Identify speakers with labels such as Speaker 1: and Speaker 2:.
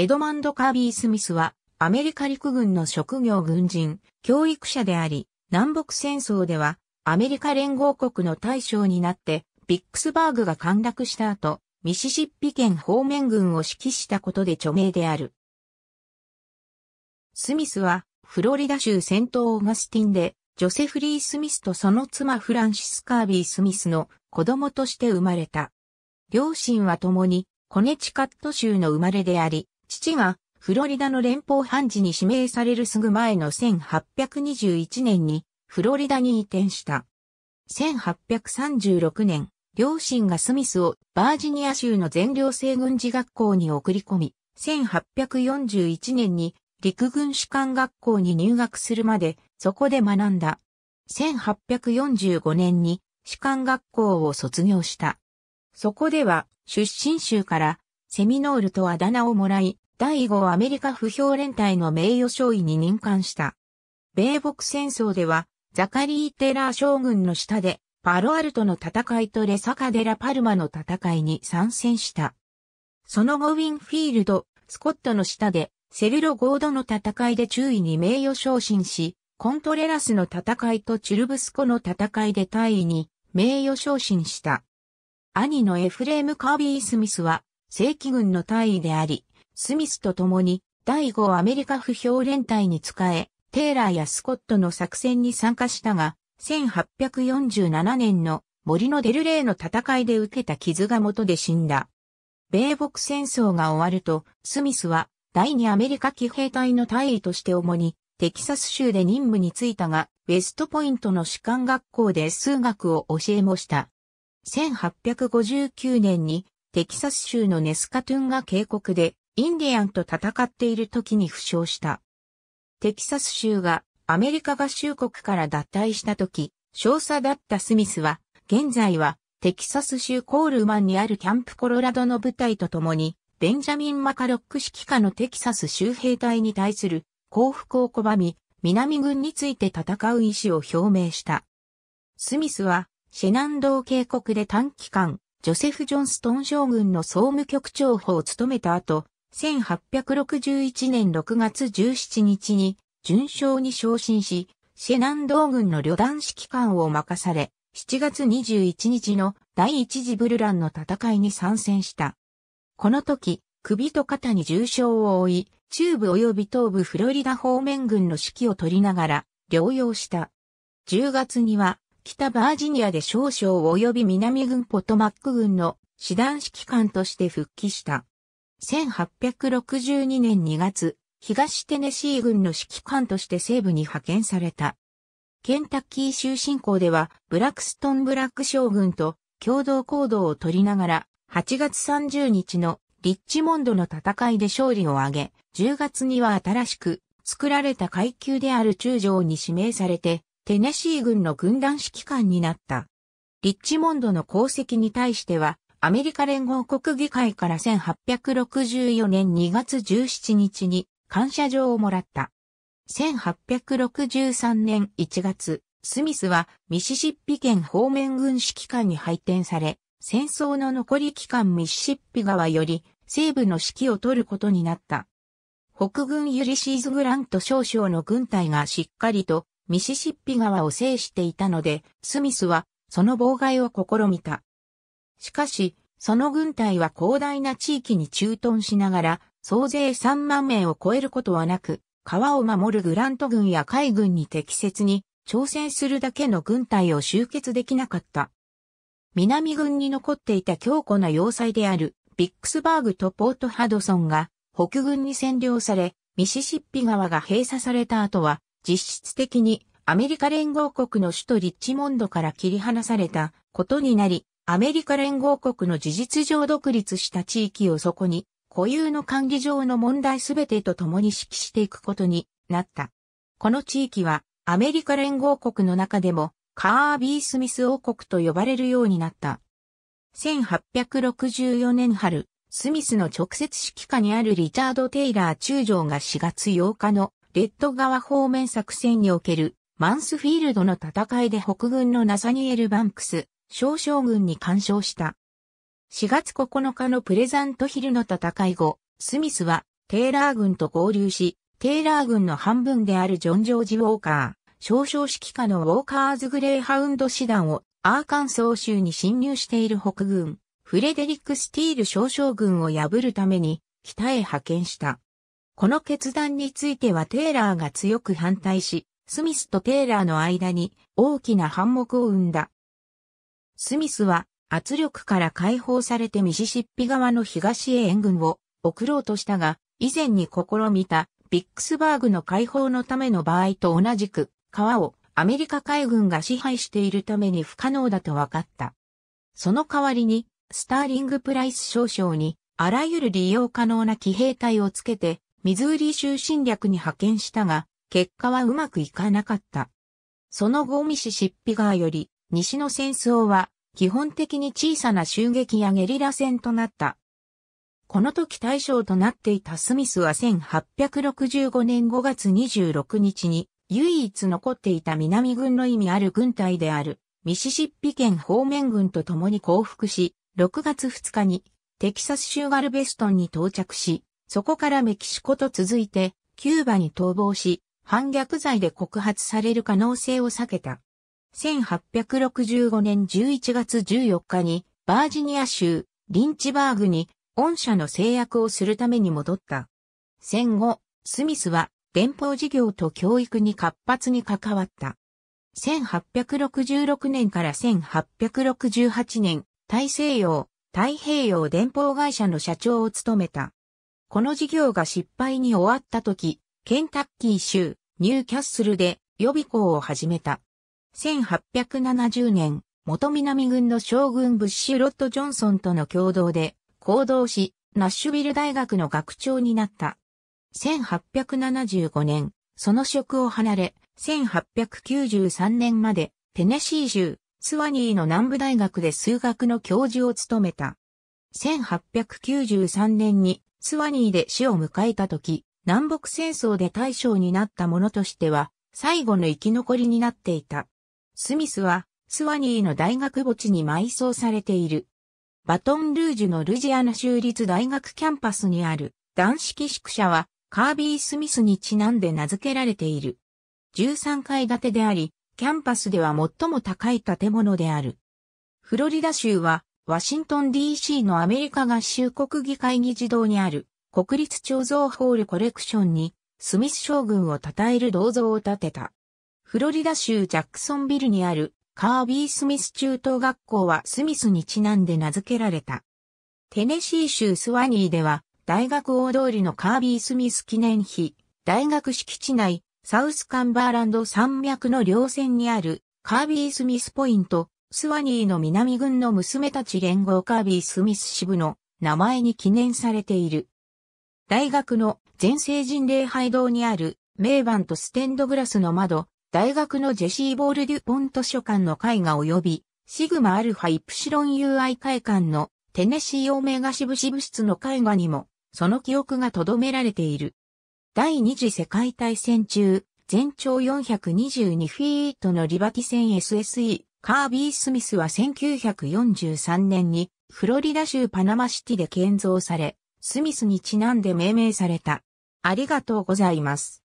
Speaker 1: エドマンド・カービー・スミスは、アメリカ陸軍の職業軍人、教育者であり、南北戦争では、アメリカ連合国の大将になって、ビックスバーグが陥落した後、ミシシッピ県方面軍を指揮したことで著名である。スミスは、フロリダ州戦闘オーガスティンで、ジョセフリー・スミスとその妻フランシス・カービー・スミスの子供として生まれた。両親は共に、コネチカット州の生まれであり、父がフロリダの連邦判事に指名されるすぐ前の1821年にフロリダに移転した。1836年、両親がスミスをバージニア州の全寮制軍事学校に送り込み、1841年に陸軍士官学校に入学するまでそこで学んだ。1845年に士官学校を卒業した。そこでは出身州からセミノールとあだ名をもらい、第5アメリカ不評連隊の名誉少尉に任官した。米北戦争では、ザカリー・テラー将軍の下で、パロアルトの戦いとレサカデラ・パルマの戦いに参戦した。その後ウィンフィールド、スコットの下で、セルロ・ゴードの戦いで中尉に名誉昇進し、コントレラスの戦いとチュルブスコの戦いで大尉に名誉昇進した。兄のエフレーム・カービー・スミスは正規軍の隊員であり、スミスと共に第5アメリカ不評連隊に仕え、テイラーやスコットの作戦に参加したが、1847年の森のデルレーの戦いで受けた傷が元で死んだ。米北戦争が終わると、スミスは第2アメリカ騎兵隊の隊員として主にテキサス州で任務に就いたが、ウェストポイントの士官学校で数学を教えもした。1859年にテキサス州のネスカトゥンが渓谷でインディアンと戦っている時に負傷した。テキサス州がアメリカ合衆国から脱退した時、少佐だったスミスは、現在はテキサス州コールマンにあるキャンプコロラドの部隊と共に、ベンジャミン・マカロック指揮下のテキサス州兵隊に対する降伏を拒み、南軍について戦う意思を表明した。スミスは、シェナンドー渓谷で短期間、ジョセフ・ジョンストン将軍の総務局長補を務めた後、1861年6月17日に、順将に昇進し、シェナン道軍の旅団指揮官を任され、7月21日の第一次ブルランの戦いに参戦した。この時、首と肩に重傷を負い、中部及び東部フロリダ方面軍の指揮を取りながら療養した。10月には北バージニアで少将及び南軍ポトマック軍の師団指揮官として復帰した。1862年2月、東テネシー軍の指揮官として西部に派遣された。ケンタッキー州侵攻では、ブラックストン・ブラック将軍と共同行動を取りながら、8月30日のリッチモンドの戦いで勝利を挙げ、10月には新しく作られた階級である中将に指名されて、テネシー軍の軍団指揮官になった。リッチモンドの功績に対しては、アメリカ連合国議会から1864年2月17日に感謝状をもらった。1863年1月、スミスはミシシッピ県方面軍指揮官に配点され、戦争の残り期間ミシシッピ川より西部の指揮を取ることになった。北軍ユリシーズ・グラント少将の軍隊がしっかりとミシシッピ川を制していたので、スミスはその妨害を試みた。しかし、その軍隊は広大な地域に駐屯しながら、総勢3万名を超えることはなく、川を守るグラント軍や海軍に適切に挑戦するだけの軍隊を集結できなかった。南軍に残っていた強固な要塞であるビックスバーグとポートハドソンが北軍に占領され、ミシシッピ川が閉鎖された後は実質的にアメリカ連合国の首都リッチモンドから切り離されたことになり、アメリカ連合国の事実上独立した地域をそこに固有の管理上の問題すべてと共に指揮していくことになった。この地域はアメリカ連合国の中でもカービー・スミス王国と呼ばれるようになった。1864年春、スミスの直接指揮下にあるリチャード・テイラー中将が4月8日のレッド川方面作戦におけるマンスフィールドの戦いで北軍のナサニエル・バンクス、少将軍に干渉した。4月9日のプレザントヒルの戦い後、スミスはテイラー軍と合流し、テイラー軍の半分であるジョン・ジョージ・ウォーカー、少将指揮下のウォーカーズ・グレーハウンド師団をアーカンソー州に侵入している北軍、フレデリック・スティール少将軍を破るために北へ派遣した。この決断についてはテイラーが強く反対し、スミスとテイラーの間に大きな反目を生んだ。スミスは圧力から解放されてミシシッピ側の東へ援軍を送ろうとしたが、以前に試みたビックスバーグの解放のための場合と同じく、川をアメリカ海軍が支配しているために不可能だと分かった。その代わりに、スターリングプライス少将に、あらゆる利用可能な騎兵隊をつけて、ミズーリ州侵略に派遣したが、結果はうまくいかなかった。その後ミシシッピ川より西の戦争は基本的に小さな襲撃やゲリラ戦となった。この時対象となっていたスミスは1865年5月26日に唯一残っていた南軍の意味ある軍隊であるミシシッピ県方面軍と共に降伏し、6月2日にテキサス州ガルベストンに到着し、そこからメキシコと続いて、キューバに逃亡し、反逆罪で告発される可能性を避けた。1865年11月14日に、バージニア州、リンチバーグに、御社の制約をするために戻った。戦後、スミスは、連邦事業と教育に活発に関わった。1866年から1868年、大西洋、太平洋連邦会社の社長を務めた。この事業が失敗に終わった時、ケンタッキー州、ニューキャッスルで予備校を始めた。1870年、元南軍の将軍ブッシュ・ロット・ジョンソンとの共同で行動し、ナッシュビル大学の学長になった。1875年、その職を離れ、1893年までテネシー州スワニーの南部大学で数学の教授を務めた。1893年にスワニーで死を迎えた時、南北戦争で大将になった者としては、最後の生き残りになっていた。スミスは、スワニーの大学墓地に埋葬されている。バトンルージュのルジアナ州立大学キャンパスにある男式宿舎はカービー・スミスにちなんで名付けられている。13階建てであり、キャンパスでは最も高い建物である。フロリダ州はワシントン DC のアメリカ合衆国議会議事堂にある国立彫像ホールコレクションにスミス将軍を称える銅像を建てた。フロリダ州ジャックソンビルにあるカービー・スミス中等学校はスミスにちなんで名付けられた。テネシー州スワニーでは大学大通りのカービー・スミス記念碑、大学敷地内、サウスカンバーランド山脈の稜線にあるカービー・スミスポイント、スワニーの南軍の娘たち連合カービー・スミス支部の名前に記念されている。大学の全成人礼拝堂にある名板とステンドグラスの窓、大学のジェシー・ボール・デュポン図書館の絵画及び、シグマ・アルファ・イプシロン UI 会館のテネシー・オメガ支部支部室の絵画にも、その記憶が留められている。第二次世界大戦中、全長422フィートのリバティ戦 SSE カービー・スミスは1943年にフロリダ州パナマシティで建造され、スミスにちなんで命名された。ありがとうございます。